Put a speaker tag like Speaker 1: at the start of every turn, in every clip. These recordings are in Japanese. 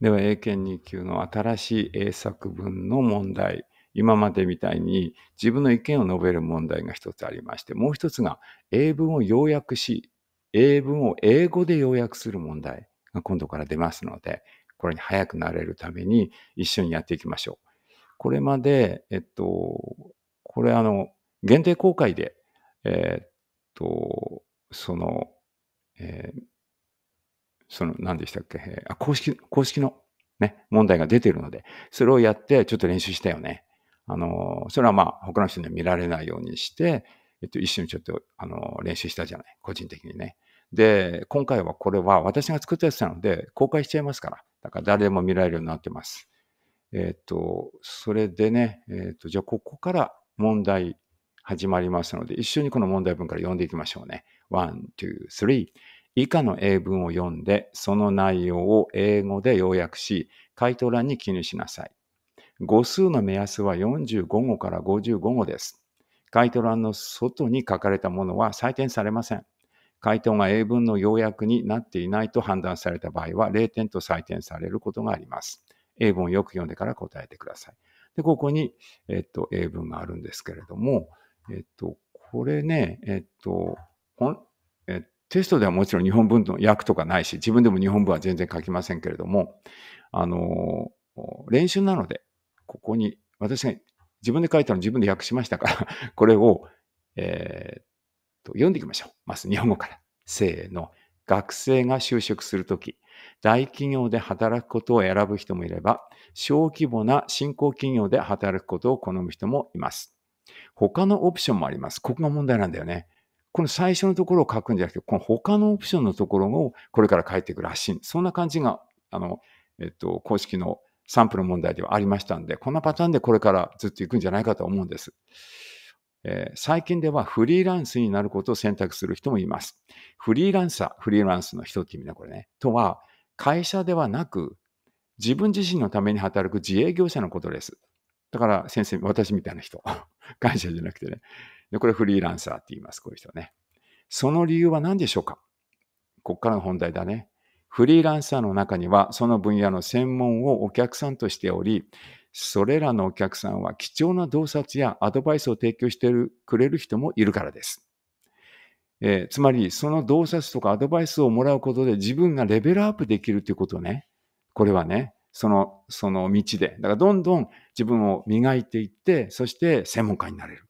Speaker 1: では英検2級の新しい英作文の問題今までみたいに自分の意見を述べる問題が一つありましてもう一つが英文を要約し英文を英語で要約する問題が今度から出ますのでこれに早くなれるために一緒にやっていきましょう。これまで、えっと、これあの限定公開で、えっとその、えー、その、何でしたっけ、えー、公式、公式のね、問題が出てるので、それをやって、ちょっと練習したよね。あの、それはまあ、他の人には見られないようにして、えっと、一緒にちょっと、あの、練習したじゃない。個人的にね。で、今回はこれは私が作ったやつなので、公開しちゃいますから。だから誰でも見られるようになってます。えっ、と、それでね、えっ、と、じゃあここから問題始まりますので、一緒にこの問題文から読んでいきましょうね。1、2、3。以下の英文を読んで、その内容を英語で要約し、回答欄に記入しなさい。語数の目安は45語から55語です。回答欄の外に書かれたものは採点されません。回答が英文の要約になっていないと判断された場合は0点と採点されることがあります。英文をよく読んでから答えてください。で、ここに、えっと、英文があるんですけれども、えっと、これね、えっと、テストではもちろん日本文の訳とかないし、自分でも日本文は全然書きませんけれども、あの、練習なので、ここに、私が自分で書いたの自分で訳しましたから、これを、えー、と、読んでいきましょう。まず日本語から。せーの。学生が就職するとき、大企業で働くことを選ぶ人もいれば、小規模な新興企業で働くことを好む人もいます。他のオプションもあります。ここが問題なんだよね。この最初のところを書くんじゃなくて、この他のオプションのところをこれから書いていくらしい。そんな感じが、あの、えっと、公式のサンプル問題ではありましたんで、こんなパターンでこれからずっといくんじゃないかと思うんです。えー、最近ではフリーランスになることを選択する人もいます。フリーランサー、フリーランスの人って意味だ、これね。とは、会社ではなく、自分自身のために働く自営業者のことです。だから、先生、私みたいな人。会社じゃなくてね。で、これフリーランサーって言います、こういう人ね。その理由は何でしょうかここからの本題だね。フリーランサーの中には、その分野の専門をお客さんとしており、それらのお客さんは貴重な洞察やアドバイスを提供してくれる人もいるからです。えー、つまり、その洞察とかアドバイスをもらうことで自分がレベルアップできるということね。これはね、その、その道で。だからどんどん自分を磨いていって、そして専門家になれる。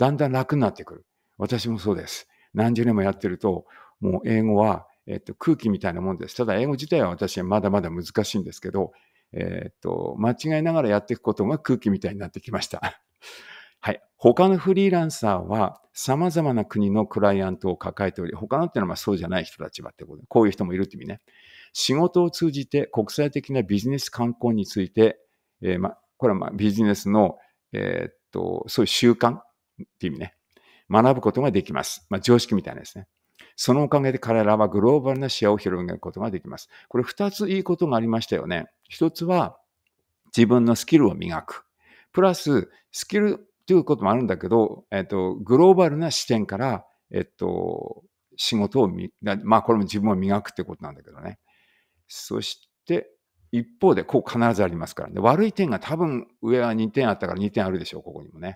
Speaker 1: だんだん楽になってくる。私もそうです。何十年もやってると、もう英語は、えっと、空気みたいなもんです。ただ、英語自体は私はまだまだ難しいんですけど、えっと、間違いながらやっていくことが空気みたいになってきました。はい。他のフリーランサーは様々な国のクライアントを抱えており、他のっていうのはそうじゃない人たちはってことこういう人もいるって意味ね。仕事を通じて国際的なビジネス観光について、えー、ま、これはまビジネスの、えー、っと、そういう習慣っていう意味ね。学ぶことができます。まあ、常識みたいなですね。そのおかげで彼らはグローバルな視野を広げることができます。これ二ついいことがありましたよね。一つは自分のスキルを磨く。プラス、スキルということもあるんだけど、えっと、グローバルな視点から、えっと、仕事をまあこれも自分を磨くってことなんだけどね。そして、一方で、こう必ずありますからね。悪い点が多分上は2点あったから2点あるでしょう、ここにもね。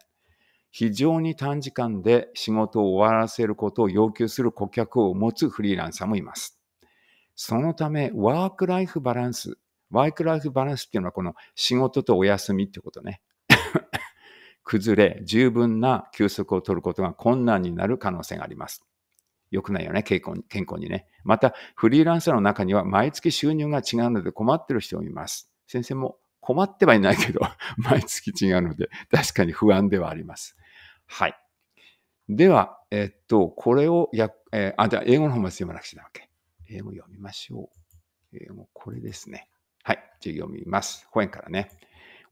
Speaker 1: 非常に短時間で仕事を終わらせることを要求する顧客を持つフリーランサーもいます。そのため、ワークライフバランス、ワークライフバランスっていうのはこの仕事とお休みってことね。崩れ、十分な休息を取ることが困難になる可能性があります。良くないよね、健康健康にね。また、フリーランサーの中には毎月収入が違うので困ってる人もいます。先生も困ってはいないけど、毎月違うので、確かに不安ではあります。はい。では、えっと、これをや、えー、あ、じゃ英語の方まで読まなくちゃなわけ。英語読みましょう。英語、これですね。はい。じゃ読みます。本からね。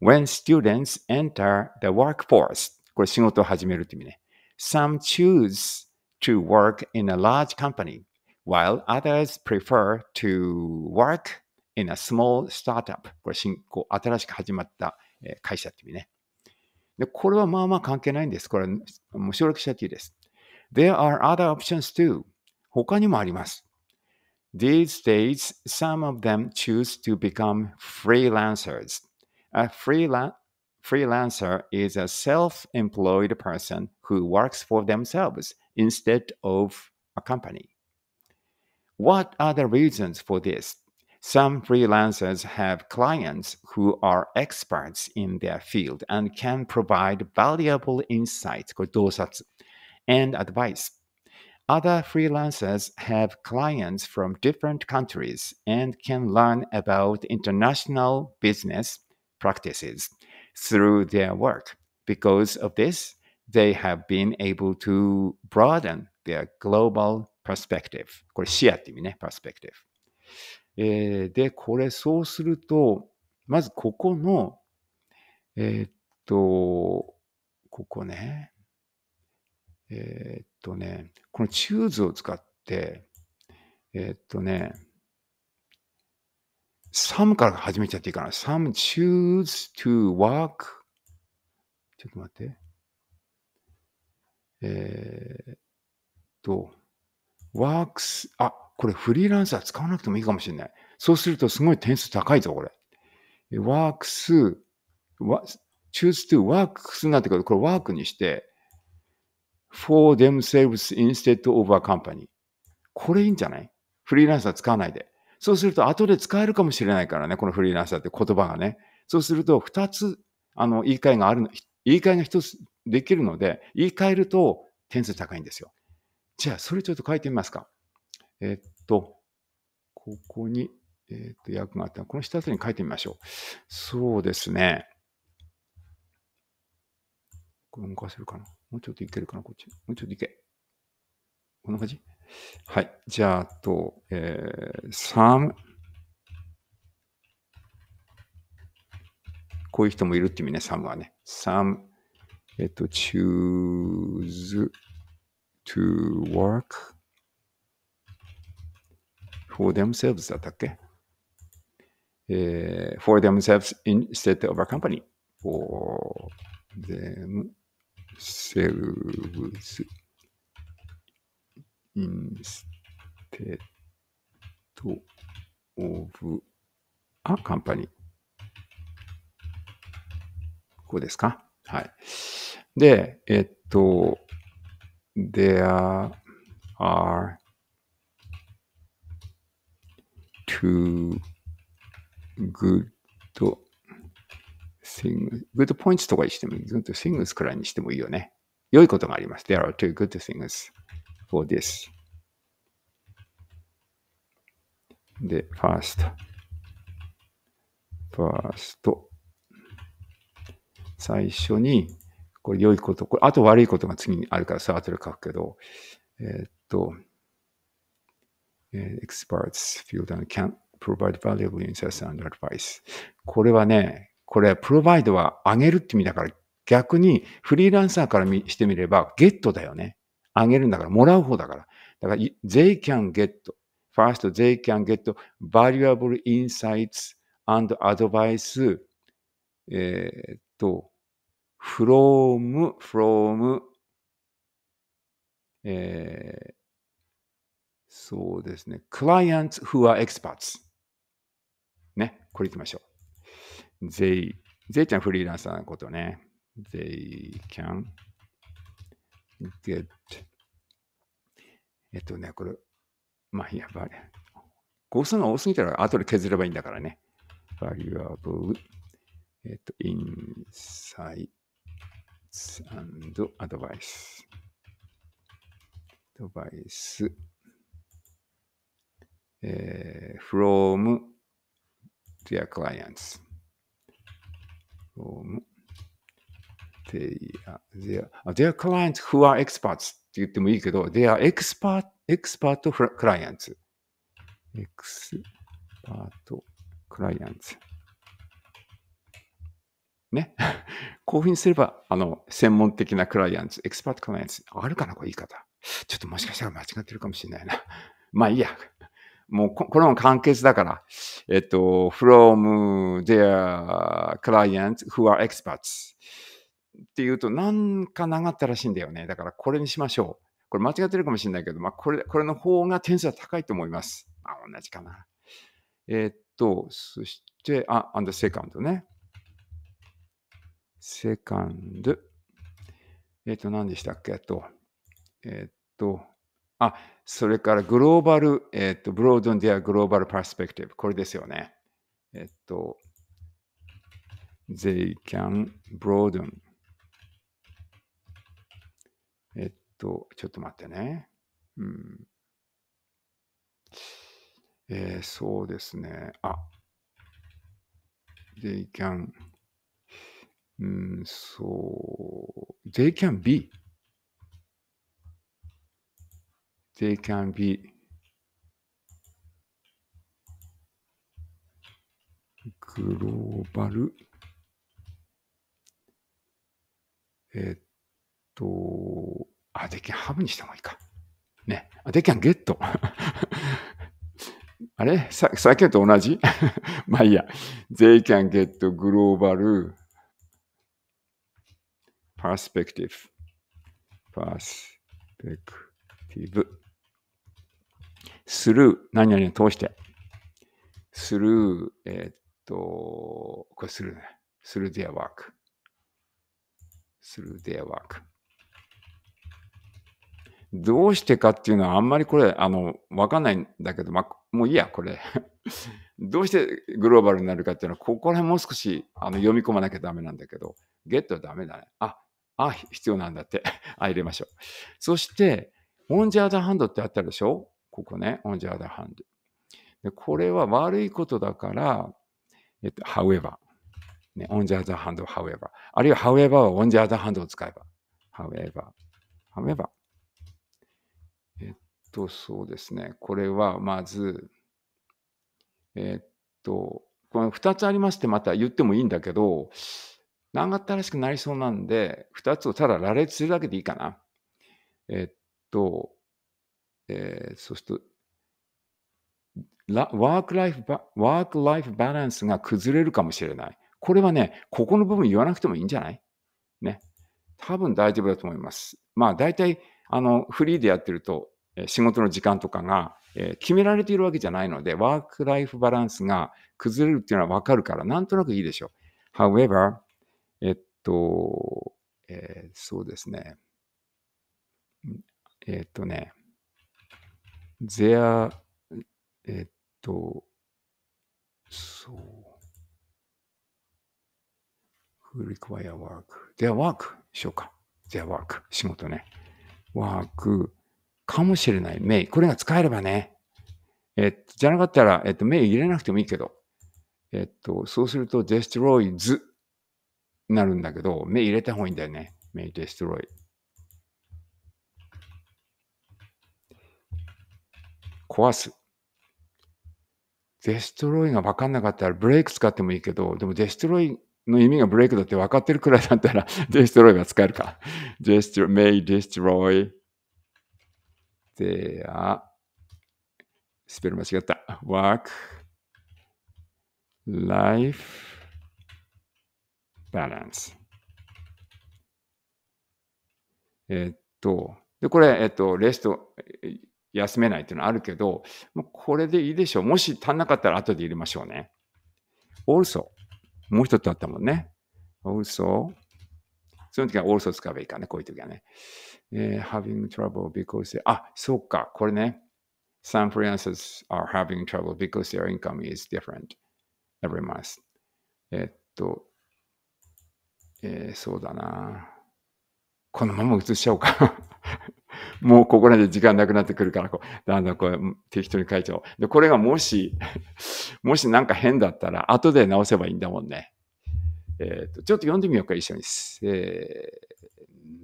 Speaker 1: When students enter the workforce, これ仕事を始めるってう意味ね。Some choose to work in a large company, while others prefer to work in a small startup. これ新こう新しく始まった会社ってう意味ね。で、これはまあまあ関係ないんです。これ、無償力借金です。There are other options too. 他にもあります。These days, some of them choose to become freelancers. A freelan freelancer is a self employed person who works for themselves instead of a company. What are the reasons for this? Some freelancers have clients who are experts in their field and can provide valuable insights and advice. Other freelancers have clients from different countries and can learn about international business practices through their work. Because of this, they have been able to broaden their global perspective. これ視野って意味ね、perspective。えー、で、これそうすると、まずここの、えー、っと、ここね、えー、っとね、このチューズを使って、えっとね、サムから始めちゃっていいかな。some choose to work ちょっと待って。えー、っと、works, あ、これフリーランサー使わなくてもいいかもしれない。そうするとすごい点数高いぞ、これ。ワークス、choose to ワークスなってこと、これワークにして、for themselves instead of a company。これいいんじゃないフリーランサー使わないで。そうすると、後で使えるかもしれないからね、このフリーランサーって言葉がね。そうすると、二つ、あの、言い換えがある、の、言い換えが一つできるので、言い換えると点数高いんですよ。じゃあ、それちょっと書いてみますか。えっと、ここに、えっ、ー、と、訳があったら、この下あたりに書いてみましょう。そうですね。これ動かせるかなもうちょっといけるかなこっち。もうちょっといけ。こんな感じはい。じゃあ、あと、えー、s こういう人もいるっていう意味ね、サムはね。サム、えっと、choose to work for themselves だったっけ、えー、?for themselves instead of a company for themselves instead of a company ここですかはい。で、えっと、there are to good things. good points とかにしても、good things くらいにしてもいいよね。良いことがあります。There are two good things for this. で、first, first, 最初に、これ良いこと、これあと悪いことが次にあるからさ、後で書くけど、えー、っと、experts field and can provide valuable insights and advice. これはね、これ、provide はあげるって意味だから、逆にフリーランサーからしてみれば、ゲットだよね。あげるんだから、もらう方だから。だから、they can get, first they can get valuable insights and advice, えと、from, from, えー、そうですね。clients who are experts。ね、これ行きましょう。they, they ちゃんフリーランサーのことね。they can get えっとね、これ、まあ、やばい。語数が多すぎたら後で削ればいいんだからね。valuable, えっと、insights and advice。advice えー、from their clients. from their, their, their clients who are experts って言ってもいいけど、they are expert, expert clients. expert clients. ね。こういうふうにすれば、あの、専門的なクライアンツ、エクスパートクライアンツ、あるかなこれ言い方。ちょっともしかしたら間違ってるかもしれないな。まあいいや。もうこも簡潔だから、えっと、from their clients who are experts っていうと、なんか長ったらしいんだよね。だからこれにしましょう。これ間違ってるかもしれないけど、まあ、これ、これの方が点数は高いと思います。あ、同じかな。えっと、そして、あ、and second ね。second。えっと、何でしたっけと。えっと、あ、それからグローバル、えっ、ー、と、ブロードンディアグローバルパスペクティブ。これですよね。えっ、ー、と、they can broaden. えっと、ちょっと待ってね。うん。えー、そうですね。あ、they can, うん、そう、they can be they can be global えっと、あ、できん、ハブにした方がいいか。ね。あ、できん、ゲット。あれささっきと同じまあいいや。They can get global perspective. perspective スルー、何々を通して、スルー、えー、っと、これスルーね。スルーデアワーク。スルーデアワーク。どうしてかっていうのはあんまりこれ、あの、わかんないんだけど、まあ、もういいや、これ。どうしてグローバルになるかっていうのは、ここら辺もう少しあの読み込まなきゃダメなんだけど、ゲットはダメだね。あ、あ、必要なんだって。あ、入れましょう。そして、オンジャーザハンドってあったでしょここね、on the other hand。でこれは悪いことだから、えっと、however。ね、on the other hand, however。あるいは however は on the other hand を使えば。however。however。えっと、そうですね。これはまず、えっと、この2つありましてまた言ってもいいんだけど、何が新しくなりそうなんで、2つをただ羅列するだけでいいかな。えっと、えー、そうすると、ワークライフバ、ワークライフバランスが崩れるかもしれない。これはね、ここの部分言わなくてもいいんじゃないね。多分大丈夫だと思います。まあ大体、あの、フリーでやってると、仕事の時間とかが、えー、決められているわけじゃないので、ワークライフバランスが崩れるっていうのはわかるから、なんとなくいいでしょう。However, えっと、えー、そうですね。えっとね、t h e r e えっと、そう。who require work. their work しようか。their work. 仕事ね。work かもしれない。m a これが使えればね。えっと、じゃなかったら、えっと、m a 入れなくてもいいけど。えっと、そうすると destroys になるんだけど、m a 入れた方がいいんだよね。may destroy 壊す。デストロイが分かんなかったらブレイク使ってもいいけど、でもデストロイの意味がブレイクだって分かってるくらいだったら、デストロイが使えるか。デストロイ、メイデストロイ。s t スペル間違った。work, life, balance. えっと、で、これ、えっと、レスト、休めないっていうのはあるけど、もうこれでいいでしょう。もし足んなかったら後で入れましょうね。also。もう一つあったもんね。also。その時は also 使えばいいかね。こういう時はね。えー、having trouble because, あ、そうか。これね。Some f r a n c i s are having trouble because their income is different every month. えっと、えー、そうだな。このまま移しちゃおうかもうここらで時間なくなってくるから、こう、だんだんこう、適当に書いちゃおう。で、これがもし、もしなんか変だったら、後で直せばいいんだもんね。えっ、ー、と、ちょっと読んでみようか、一緒に。せ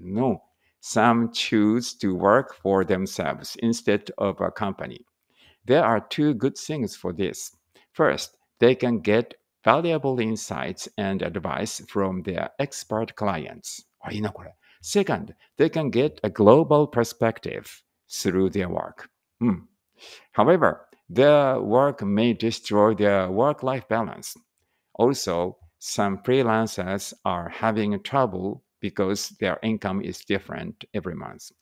Speaker 1: ーの。Some choose to work for themselves instead of a company. There are two good things for this. First, they can get valuable insights and advice from their expert clients. あ、いいな、これ。Second, they can get a global perspective through their work. Hmm. However, their work may destroy their work life balance. Also, some freelancers are having trouble because their income is different every month.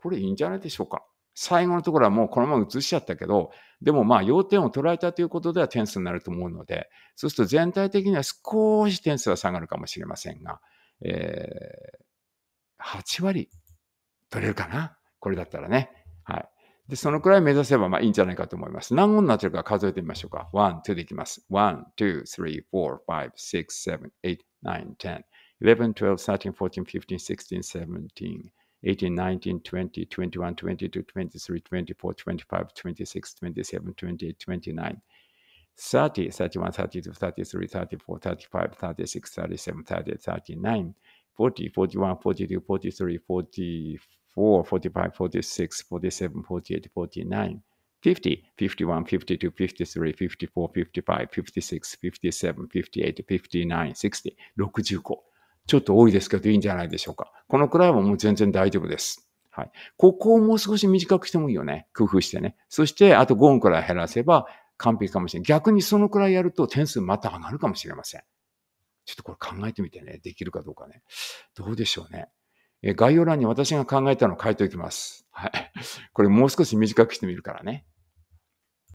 Speaker 1: これいいんじゃないでしょうか最後のところはもうこのまま移しちゃったけど、でもまあ要点を捉えたということでは点数になると思うので、そうすると全体的には少し点数は下がるかもしれませんが、えー、8割取れるかなこれだったらね。はい。で、そのくらい目指せばまあいいんじゃないかと思います。何本になってるか数えてみましょうか。1、2でいきます。1、2、3、4、5、6、7、8、9、10、11、12、13、14、15、16、17、18, 19, 20, 21, 22, 23, 24, 25, 26, 27, 28, 29, 30, 31, 32, 33, 34, 35, 36, 37, 38, 39, 40, 41, 42, 43, 44, 45, 46, 47, 48, 49, 50, 51, 52, 53, 54, 55, 56, 57, 58, 59, 60、60個。ちょっと多いですけどいいんじゃないでしょうか。このくらいはもう全然大丈夫です。はい。ここをもう少し短くしてもいいよね。工夫してね。そして、あと5音くらい減らせば完璧かもしれない。逆にそのくらいやると点数また上がるかもしれません。ちょっとこれ考えてみてね、できるかどうかね。どうでしょうね。え概要欄に私が考えたのを書いておきます。はい。これもう少し短くしてみるからね。